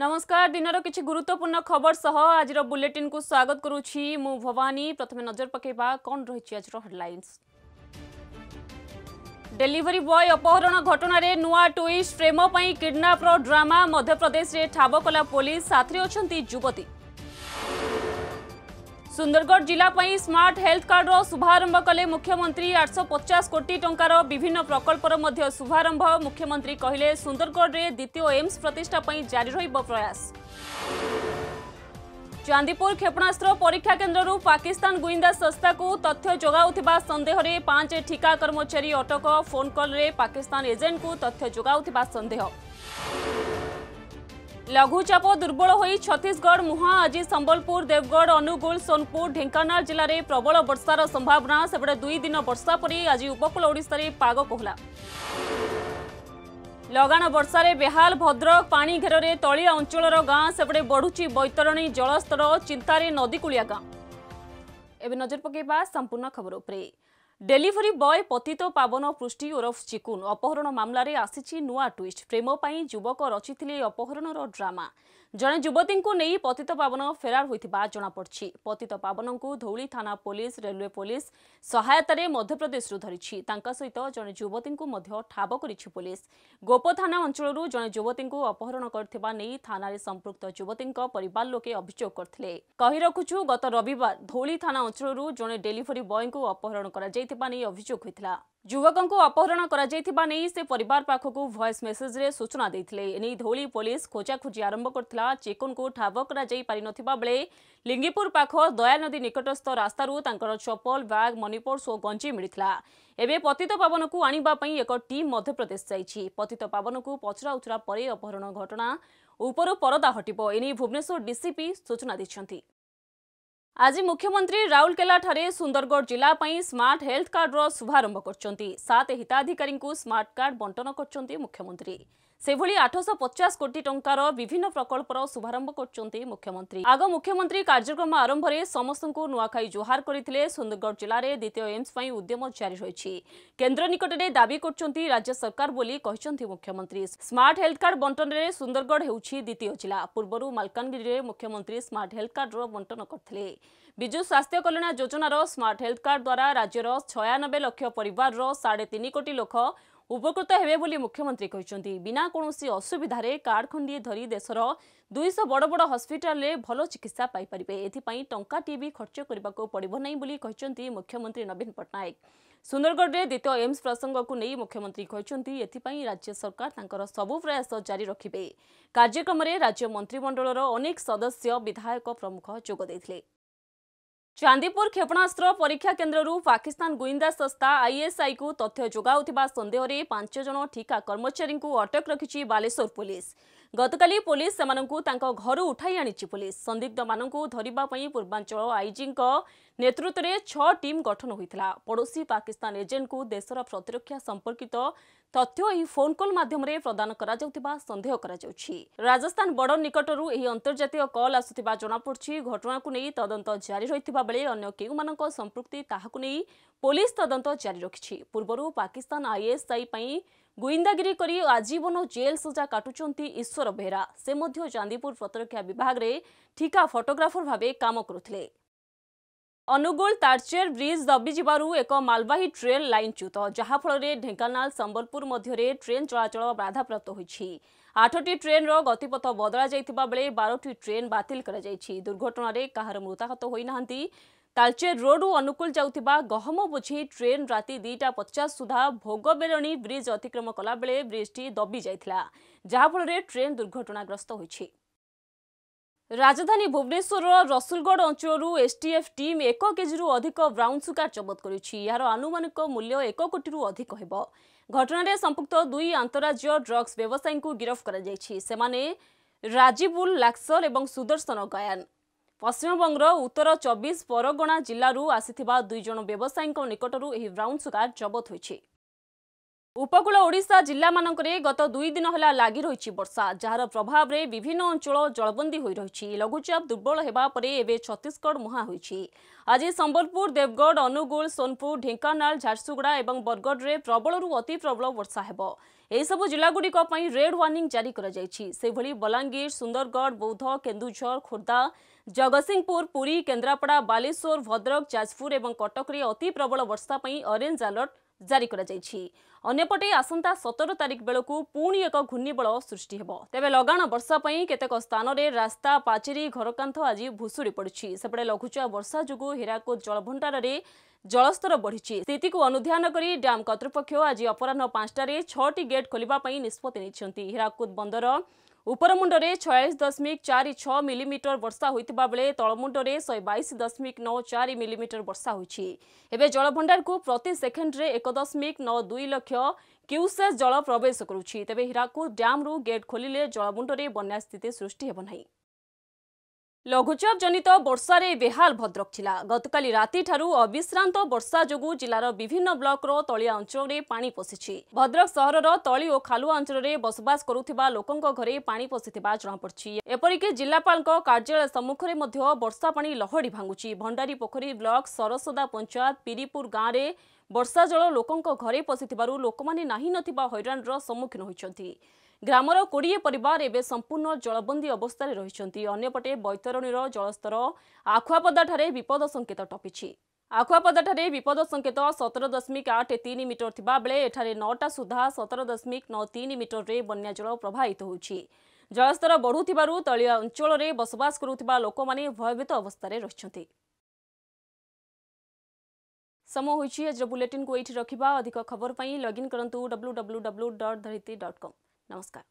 নমস্কার দিনর কিছু গুরুত্বপূর্ণ খবর সহ আজির বুলেটিন কু স্বাগত করুছি মু ভবানী প্রথমে নজর পকাইবা কোন রয়েছে আজির হেডলাইন্স ডেলিভরি বয় অপহরণ ঘটনার নূয়া টুইট প্রেম কিডনাপর ড্রামা মধ্যপ্রদেশে ঠাব কলা পুলিশ সাথে অনেক যুবতী सुंदरगढ़ स्मार्ट हेल्थ कार्ड रो शुभारंभ कले मुख्यमंत्री 850 पचास कोटि ट विभिन्न प्रकल्पर शुभारंभ मुख्यमंत्री कहिले में द्वितीय एम्स प्रतिष्ठा पर जारी र प्रयास चान्दीपुर क्षेपणास्त्र परीक्षा केन्द्र पाकिस्तान गुइंदा संस्था को तथ्य संदेह रे पांच ठिका कर्मचारी अटक फोन कल्रे पाकिस्तान एजेंट को तथ्य जोगाउने सन्देह ଲଘୁଚାପ ଦୁର୍ବଳ ହୋଇ ଛତିଶଗଡ଼ ମୁହାଁ ଆଜି ସମ୍ବଲପୁର ଦେବଗଡ଼ ଅନୁଗୁଳ ସୋନପୁର ଢେଙ୍କାନାଳ ଜିଲ୍ଲାରେ ପ୍ରବଳ ବର୍ଷାର ସମ୍ଭାବନା ସେପଟେ ଦୁଇ ଦିନ ବର୍ଷା ପରେ ଆଜି ଉପକୂଳ ଓଡ଼ିଶାରେ ପାଗ କୋହଲା ଲଗାଣ ବର୍ଷାରେ ବେହାଲ ଭଦ୍ରକ ପାଣି ଘେରରେ ତଳିଆ ଅଞ୍ଚଳର ଗାଁ ସେପଟେ ବଢ଼ୁଛି ବୈତରଣୀ ଜଳସ୍ତର ଚିନ୍ତାରେ ନଦୀକୁଳିଆ ଗାଁ ଏବେ ନଜର ପକାଇବା ସମ୍ପୂର୍ଣ୍ଣ ଡେଲିଭରି ବୟ ପତିତ ପାବନ ପୃଷ୍ଟି ଓରଫ ଚିକୁନ ଅପହରଣ ମାମଲାରେ ଆସିଛି ନୂଆ ଟ୍ୱିଷ୍ଟ ପ୍ରେମ ପାଇଁ ଯୁବକ ରଚିଥିଲେ ଅପହରଣର ଡ୍ରାମା ଜଣେ ଯୁବତୀଙ୍କୁ ନେଇ ପତିତ ପାବନ ଫେରାର ହୋଇଥିବା ଜଣାପଡ଼ିଛି ପତିତ ପାବନଙ୍କୁ ଧଉଳି ଥାନା ପୋଲିସ ରେଲୱେ ପୋଲିସ ସହାୟତାରେ ମଧ୍ୟପ୍ରଦେଶରୁ ଧରିଛି ତାଙ୍କ ସହିତ ଜଣେ ଯୁବତୀଙ୍କୁ ମଧ୍ୟ ଠାବ କରିଛି ପୋଲିସ ଗୋପ ଥାନା ଅଞ୍ଚଳରୁ ଜଣେ ଯୁବତୀଙ୍କୁ ଅପହରଣ କରିଥିବା ନେଇ ଥାନାରେ ସମ୍ପୃକ୍ତ ଯୁବତୀଙ୍କ ପରିବାର ଲୋକେ ଅଭିଯୋଗ କରିଥିଲେ କହି ରଖୁଛୁ ଗତ ରବିବାର ଧଉଳି ଥାନା ଅଞ୍ଚଳରୁ ଜଣେ ଡେଲିଭରି ବୟଙ୍କୁ ଅପହରଣ କରାଯାଇଥିବା ନେଇ ଅଭିଯୋଗ ହୋଇଥିଲା ଯୁବକଙ୍କୁ ଅପହରଣ କରାଯାଇଥିବା ନେଇ ସେ ପରିବାର ପାଖକୁ ଭଏସ୍ ମେସେଜରେ ସୂଚନା ଦେଇଥିଲେ ଏନେଇ ଧଉଳି ପୋଲିସ ଖୋଜାଖୋଜି ଆରମ୍ଭ କରିଥିଲା ଚେକୁନକୁ ଠାବ କରାଯାଇ ପାରିନଥିବା ବେଳେ ଲିଙ୍ଗିପୁର ପାଖ ଦୟାନଦୀ ନିକଟସ୍ଥ ରାସ୍ତାରୁ ତାଙ୍କର ଚପଲ ବ୍ୟାଗ୍ ମନିପର୍ସ ଓ ଗଞ୍ଜି ମିଳିଥିଲା ଏବେ ପତିତ ପାବନକୁ ଆଣିବା ପାଇଁ ଏକ ଟିମ୍ ମଧ୍ୟପ୍ରଦେଶ ଯାଇଛି ପତିତ ପାବନକୁ ପଚରାଉଚରା ପରେ ଅପହରଣ ଘଟଣା ଉପରୁ ପରଦା ହଟିବ ଏନେଇ ଭୁବନେଶ୍ୱର ଡିସିପି ସୂଚନା ଦେଇଛନ୍ତି आज मुख्यमंत्री राउरकेला सुंदरगढ़ जिलापी स्मार्ट हेल्थ कार्डर शुभारंभ करते हिताधिकारी स्मार्ट कार्ड बंटन कर मुख्यमंत्री ସେଭଳି ଆଠଶହ ପଚାଶ କୋଟି ଟଙ୍କାର ବିଭିନ୍ନ ପ୍ରକଳ୍ପର ଶୁଭାରମ୍ଭ କରୁଛନ୍ତି ମୁଖ୍ୟମନ୍ତ୍ରୀ ଆଗ ମୁଖ୍ୟମନ୍ତ୍ରୀ କାର୍ଯ୍ୟକ୍ରମ ଆରମ୍ଭରେ ସମସ୍ତଙ୍କୁ ନୂଆଖାଇ ଜୁହାର କରିଥିଲେ ସୁନ୍ଦରଗଡ଼ ଜିଲ୍ଲାରେ ଦ୍ୱିତୀୟ ଏମ୍ସ ପାଇଁ ଉଦ୍ୟମ ଜାରି ରହିଛି କେନ୍ଦ୍ର ନିକଟରେ ଦାବି କରୁଛନ୍ତି ରାଜ୍ୟ ସରକାର ବୋଲି କହିଛନ୍ତି ମୁଖ୍ୟମନ୍ତ୍ରୀ ସ୍ମାର୍ଟ ହେଲ୍ଥ କାର୍ଡ ବଣ୍ଟନରେ ସୁନ୍ଦରଗଡ଼ ହେଉଛି ଦ୍ୱିତୀୟ ଜିଲ୍ଲା ପୂର୍ବରୁ ମାଲକାନଗିରିରେ ମୁଖ୍ୟମନ୍ତ୍ରୀ ସ୍ମାର୍ଟ ହେଲ୍ଥ କାର୍ଡର ବଣ୍ଟନ କରିଥିଲେ ବିଜୁ ସ୍ୱାସ୍ଥ୍ୟ କଲ୍ୟାଣ ଯୋଜନାର ସ୍ମାର୍ଟ ହେଲ୍ଥ କାର୍ଡ ଦ୍ୱାରା ରାଜ୍ୟର ଛୟାନବେ ଲକ୍ଷ ପରିବାରର ସାଢ଼େ ତିନି କୋଟି ଲୋକ ଉପକୃତ ହେବେ ବୋଲି ମୁଖ୍ୟମନ୍ତ୍ରୀ କହିଛନ୍ତି ବିନା କୌଣସି ଅସୁବିଧାରେ କାର୍ଡ଼ ଖଣ୍ଡିଏ ଧରି ଦେଶର ଦୁଇଶହ ବଡ଼ ବଡ଼ ହସ୍ପିଟାଲରେ ଭଲ ଚିକିତ୍ସା ପାଇପାରିବେ ଏଥିପାଇଁ ଟଙ୍କାଟିଏ ବି ଖର୍ଚ୍ଚ କରିବାକୁ ପଡ଼ିବ ନାହିଁ ବୋଲି କହିଛନ୍ତି ମୁଖ୍ୟମନ୍ତ୍ରୀ ନବୀନ ପଟ୍ଟନାୟକ ସୁନ୍ଦରଗଡ଼ରେ ଦ୍ୱିତୀୟ ଏମ୍ସ ପ୍ରସଙ୍ଗକୁ ନେଇ ମୁଖ୍ୟମନ୍ତ୍ରୀ କହିଛନ୍ତି ଏଥିପାଇଁ ରାଜ୍ୟ ସରକାର ତାଙ୍କର ସବୁ ପ୍ରୟାସ ଜାରି ରଖିବେ କାର୍ଯ୍ୟକ୍ରମରେ ରାଜ୍ୟ ମନ୍ତ୍ରିମଣ୍ଡଳର ଅନେକ ସଦସ୍ୟ ବିଧାୟକ ପ୍ରମୁଖ ଯୋଗ ଦେଇଥିଲେ ଚାନ୍ଦିପୁର କ୍ଷେପଣାସ୍ତ୍ର ପରୀକ୍ଷା କେନ୍ଦ୍ରରୁ ପାକିସ୍ତାନ ଗୁଇନ୍ଦା ସଂସ୍ଥା ଆଇଏସ୍ଆଇକୁ ତଥ୍ୟ ଯୋଗାଉଥିବା ସନ୍ଦେହରେ ପାଞ୍ଚ ଜଣ ଠିକା କର୍ମଚାରୀଙ୍କୁ ଅଟକ ରଖିଛି ବାଲେଶ୍ୱର ପୋଲିସ ଗତକାଲି ପୋଲିସ ସେମାନଙ୍କୁ ତାଙ୍କ ଘରୁ ଉଠାଇ ଆଣିଛି ପୋଲିସ ସନ୍ଦିଗ୍ଧମାନଙ୍କୁ ଧରିବା ପାଇଁ ପୂର୍ବାଞ୍ଚଳ ଆଇଜିଙ୍କ ନେତୃତ୍ୱରେ ଛଅ ଟିମ୍ ଗଠନ ହୋଇଥିଲା ପଡ଼ୋଶୀ ପାକିସ୍ତାନ ଏଜେଣ୍ଟକୁ ଦେଶର ପ୍ରତିରକ୍ଷା ସମ୍ପର୍କିତ ତଥ୍ୟ ଏହି ଫୋନ୍ କଲ୍ ମାଧ୍ୟମରେ ପ୍ରଦାନ କରାଯାଉଥିବା ସନ୍ଦେହ କରାଯାଉଛି ରାଜସ୍ଥାନ ବର୍ଡର ନିକଟରୁ ଏହି ଅନ୍ତର୍ଜାତୀୟ କଲ୍ ଆସୁଥିବା ଜଣାପଡ଼ୁଛି ଘଟଣାକୁ ନେଇ ତଦନ୍ତ ଜାରି ରହିଥିବା ବେଳେ ଅନ୍ୟ କେଉଁମାନଙ୍କ ସମ୍ପୃକ୍ତି ତାହାକୁ ନେଇ ପୋଲିସ ତଦନ୍ତ ଜାରି ରଖିଛି ପୂର୍ବରୁ ପାକିସ୍ତାନ ଆଇଏସ୍ଆଇ ପାଇଁ ଗୁଇନ୍ଦାଗିରି କରି ଆଜୀବନ ଜେଲ୍ ସଜା କାଟୁଛନ୍ତି ଈଶ୍ୱର ବେହେରା ସେ ମଧ୍ୟ ଚାନ୍ଦିପୁର ପ୍ରତିରକ୍ଷା ବିଭାଗରେ ଠିକା ଫଟୋଗ୍ରାଫର ଭାବେ କାମ କରୁଥିଲେ ଅନୁଗୁଳ ତାଳଚେର ବ୍ରିଜ୍ ଦବିଯିବାରୁ ଏକ ମାଲବାହୀ ଟ୍ରେନ୍ ଲାଇନଚ୍ୟୁତ ଯାହାଫଳରେ ଢେଙ୍କାନାଳ ସମ୍ବଲପୁର ମଧ୍ୟରେ ଟ୍ରେନ୍ ଚଳାଚଳ ବାଧାପ୍ରାପ୍ତ ହୋଇଛି ଆଠଟି ଟ୍ରେନ୍ର ଗତିପଥ ବଦଳାଯାଇଥିବା ବେଳେ ବାରଟି ଟ୍ରେନ୍ ବାତିଲ କରାଯାଇଛି ଦୁର୍ଘଟଣାରେ କାହାର ମୃତାହତ ହୋଇନାହାନ୍ତି ତାଳଚେର ରୋଡ୍ରୁ ଅନୁଗୁଳ ଯାଉଥିବା ଗହମ ବୋଝେଇ ଟ୍ରେନ୍ ରାତି ଦୁଇଟା ପଚାଶ ସୁଦ୍ଧା ଭୋଗବେଲଣୀ ବ୍ରିଜ୍ ଅତିକ୍ରମ କଲାବେଳେ ବ୍ରିଜ୍ଟି ଦବି ଯାଇଥିଲା ଯାହାଫଳରେ ଟ୍ରେନ୍ ଦୁର୍ଘଟଣାଗ୍ରସ୍ତ ହୋଇଛି ରାଜଧାନୀ ଭୁବନେଶ୍ୱରର ରସୁଲଗଡ଼ ଅଞ୍ଚଳରୁ ଏସ୍ଟିଏଫ୍ ଟିମ୍ ଏକ କେଜିରୁ ଅଧିକ ବ୍ରାଉନ୍ ସୁଗାର ଜବତ କରିଛି ଏହାର ଆନୁମାନିକ ମୂଲ୍ୟ ଏକ କୋଟିରୁ ଅଧିକ ହେବ ଘଟଣାରେ ସମ୍ପୃକ୍ତ ଦୁଇ ଆନ୍ତଃରାଜ୍ୟ ଡ୍ରଗ୍ସ ବ୍ୟବସାୟୀଙ୍କୁ ଗିରଫ କରାଯାଇଛି ସେମାନେ ରାଜୀବୁଲ ଲାକ୍ସର ଏବଂ ସୁଦର୍ଶନ ଗୟାନ ପଶ୍ଚିମବଙ୍ଗର ଉତ୍ତର ଚବିଶ ପରଗଣା ଜିଲ୍ଲାରୁ ଆସିଥିବା ଦୁଇ ଜଣ ବ୍ୟବସାୟୀଙ୍କ ନିକଟରୁ ଏହି ବ୍ରାଉନ୍ ସୁଗାର ଜବତ ହୋଇଛି উপকূল ওড়িশা জেলামানকরে গত দুই দিন হল লাগি রয়েছে বর্ষা যার প্রভাবে বিভিন্ন অঞ্চল জলবন্দী হয়ে রয়েছে লঘুচাপ দুর্বল হওয়া পরে এবে ছত্তিশগড় মুহাঁ হয়েছে আজ সম্বলপুর দেবগড় অনুগুল সোনপুর ঢেঙ্কানাল ঝারসুগুড়া এবং বরগড়ে প্রবলর অতি প্রবল বর্ষা হব এইসব জেলাগুড়ি রেড ওয়ার্নিং জারি করা সেভাবে বলাঙ্গীর সুন্দরগড় বৌদ্ধ কেন্দুঝর খোর্ধা জগৎসিংপুর পুরী কেন্দ্রাপড়া বালেশ্বর ভদ্রক যাজপুর এবং কটকরে অতি প্রবল বর্ষা অরেঞ্জ আলর্ট ଜାରି କରାଯାଇଛି ଅନ୍ୟପଟେ ଆସନ୍ତା ସତର ତାରିଖ ବେଳକୁ ପୁଣି ଏକ ଘୂର୍ଣ୍ଣିବଳ ସୃଷ୍ଟି ହେବ ତେବେ ଲଗାଣ ବର୍ଷା ପାଇଁ କେତେକ ସ୍ଥାନରେ ରାସ୍ତା ପାଚେରୀ ଘରକାନ୍ଥ ଆଜି ଭୁଷୁଡ଼ି ପଡ଼ିଛି ସେପଟେ ଲଘୁଚାପ ବର୍ଷା ଯୋଗୁଁ ହୀରାକୁଦ ଜଳଭଣ୍ଡାରରେ ଜଳସ୍ତର ବଢ଼ିଛି ସ୍ଥିତିକୁ ଅନୁଧ୍ୟାନ କରି ଡ୍ୟାମ୍ କର୍ତ୍ତୃପକ୍ଷ ଆଜି ଅପରାହ୍ନ ପାଞ୍ଚଟାରେ ଛଅଟି ଗେଟ୍ ଖୋଲିବା ପାଇଁ ନିଷ୍ପତ୍ତି ନେଇଛନ୍ତି ହୀରାକୁଦ ବନ୍ଦର ଉପରମୁଣ୍ଡରେ ଛୟାଳିଶ ଦଶମିକ ଚାରି ଛଅ ମିଲିମିଟର ବର୍ଷା ହୋଇଥିବା ବେଳେ ତଳମୁଣ୍ଡରେ ଶହେ ବାଇଶ ଦଶମିକ ନଅ ଚାରି ମିଲିମିଟର ବର୍ଷା ହୋଇଛି ଏବେ ଜଳଭଣ୍ଡାରକୁ ପ୍ରତି ସେକେଣ୍ଡରେ ଏକ ଦଶମିକ ନଅ ଦୁଇ ଲକ୍ଷ କ୍ୟୁସେସ୍ ଜଳ ପ୍ରବେଶ କରୁଛି ତେବେ ହୀରାକୁଦ ଡ୍ୟାମ୍ରୁ ଗେଟ୍ ଖୋଲିଲେ ଜଳମୁଣ୍ଡରେ ବନ୍ୟା ସ୍ଥିତି ସୃଷ୍ଟି ହେବ ନାହିଁ ଲଘୁଚାପ ଜନିତ ବର୍ଷାରେ ବେହାଲ ଭଦ୍ରକ ଥିଲା ଗତକାଲି ରାତିଠାରୁ ଅବିଶ୍ରାନ୍ତ ବର୍ଷା ଯୋଗୁଁ ଜିଲ୍ଲାର ବିଭିନ୍ନ ବ୍ଲକର ତଳିଆ ଅଞ୍ଚଳରେ ପାଣି ପଶିଛି ଭଦ୍ରକ ସହରର ତଳି ଓ ଖାଲୁଆ ଅଞ୍ଚଳରେ ବସବାସ କରୁଥିବା ଲୋକଙ୍କ ଘରେ ପାଣି ପଶିଥିବା ଜଣାପଡ଼ିଛି ଏପରିକି ଜିଲ୍ଲାପାଳଙ୍କ କାର୍ଯ୍ୟାଳୟ ସମ୍ମୁଖରେ ମଧ୍ୟ ବର୍ଷା ପାଣି ଲହଡ଼ି ଭାଙ୍ଗୁଛି ଭଣ୍ଡାରୀ ପୋଖରୀ ବ୍ଲକ ସରସଦା ପଞ୍ଚାୟତ ପିରିପୁର ଗାଁରେ ବର୍ଷା ଜଳ ଲୋକଙ୍କ ଘରେ ପଶିଥିବାରୁ ଲୋକମାନେ ନାହିଁ ନଥିବା ହଇରାଣର ସମ୍ମୁଖୀନ ହୋଇଛନ୍ତି ଗ୍ରାମର କୋଡ଼ିଏ ପରିବାର ଏବେ ସମ୍ପୂର୍ଣ୍ଣ ଜଳବନ୍ଦୀ ଅବସ୍ଥାରେ ରହିଛନ୍ତି ଅନ୍ୟପଟେ ବୈତରଣୀର ଜଳସ୍ତର ଆଖୁଆପଦାଠାରେ ବିପଦ ସଙ୍କେତ ଟପିଛି ଆଖୁଆପଦାଠାରେ ବିପଦ ସଙ୍କେତ ସତର ଦଶମିକ ଆଠ ତିନି ମିଟର ଥିବାବେଳେ ଏଠାରେ ନଅଟା ସୁଦ୍ଧା ସତର ଦଶମିକ ନଅ ତିନି ମିଟରରେ ବନ୍ୟା ଜଳ ପ୍ରବାହିତ ହୋଇଛି ଜଳସ୍ତର ବଢ଼ୁଥିବାରୁ ତଳିଆ ଅଞ୍ଚଳରେ ବସବାସ କରୁଥିବା ଲୋକମାନେ ଭୟଭୀତ ଅବସ୍ଥାରେ ରହିଛନ୍ତି ସମୟ ହୋଇଛି ଆଜିର ବୁଲେଟିନ୍କୁ ଏଇଠି ରଖିବା ଅଧିକ ଖବର ପାଇଁ ଲଗ୍ଇନ୍ କରନ୍ତୁ W W W dot Dharitri dot com নমস্কার